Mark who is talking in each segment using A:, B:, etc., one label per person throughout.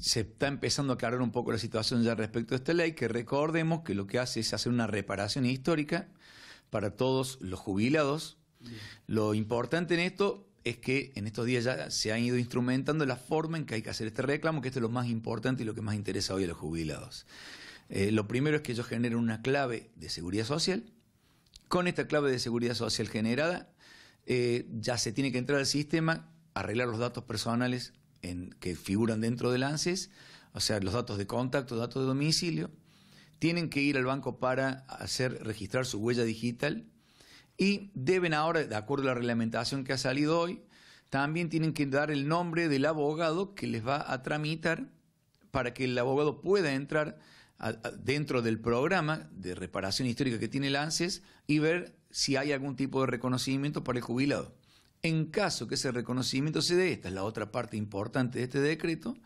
A: se está empezando a aclarar un poco la situación ya respecto a esta ley, que recordemos que lo que hace es hacer una reparación histórica para todos los jubilados. Lo importante en esto es que en estos días ya se han ido instrumentando la forma en que hay que hacer este reclamo, que esto es lo más importante y lo que más interesa hoy a los jubilados. Eh, lo primero es que ellos generen una clave de seguridad social. Con esta clave de seguridad social generada, eh, ya se tiene que entrar al sistema, arreglar los datos personales que figuran dentro del ANSES, o sea, los datos de contacto, datos de domicilio, tienen que ir al banco para hacer registrar su huella digital y deben ahora, de acuerdo a la reglamentación que ha salido hoy, también tienen que dar el nombre del abogado que les va a tramitar para que el abogado pueda entrar dentro del programa de reparación histórica que tiene el ANSES y ver si hay algún tipo de reconocimiento para el jubilado. En caso que ese reconocimiento se dé, esta es la otra parte importante de este decreto,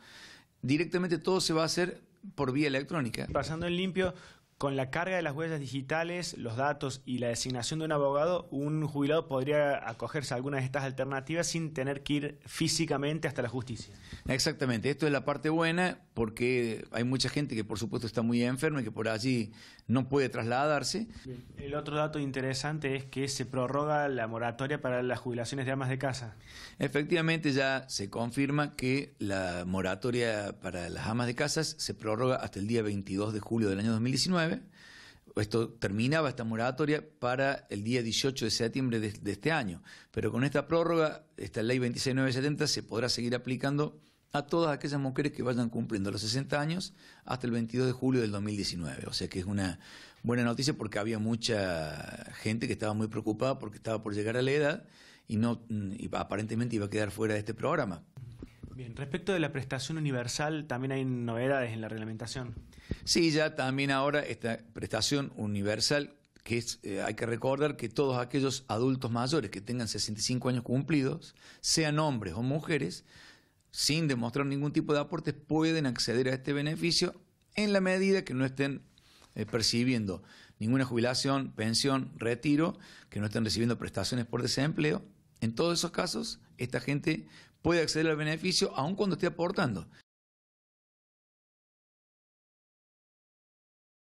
A: directamente todo se va a hacer por vía electrónica. Pasando en limpio, con la carga de las huellas
B: digitales, los datos y la designación de un abogado, un jubilado podría acogerse a alguna de
A: estas alternativas sin tener que ir físicamente hasta la justicia. Exactamente, esto es la parte buena porque hay mucha gente que por supuesto está muy enferma y que por allí no puede trasladarse.
B: El otro dato interesante es que se prorroga la moratoria para las jubilaciones de amas de casa.
A: Efectivamente ya se confirma que la moratoria para las amas de casas se prorroga hasta el día 22 de julio del año 2019 esto terminaba esta moratoria para el día 18 de septiembre de, este año, pero con esta prórroga, esta ley 26970 se podrá seguir aplicando a todas aquellas mujeres que vayan cumpliendo los 60 años hasta el 22 de julio del 2019. O sea que es una buena noticia porque había mucha gente que estaba muy preocupada porque estaba por llegar a la edad y aparentemente iba a quedar fuera de este programa.
B: Bien, respecto de la prestación universal, también hay novedades en la reglamentación.
A: Sí, ya también ahora esta prestación universal, que es, eh, hay que recordar que todos aquellos adultos mayores que tengan 65 años cumplidos, sean hombres o mujeres, sin demostrar ningún tipo de aportes, pueden acceder a este beneficio en la medida que no estén eh, percibiendo ninguna jubilación, pensión, retiro, que no estén recibiendo prestaciones por desempleo. En todos esos casos, esta gente puede acceder al beneficio aun cuando esté aportando.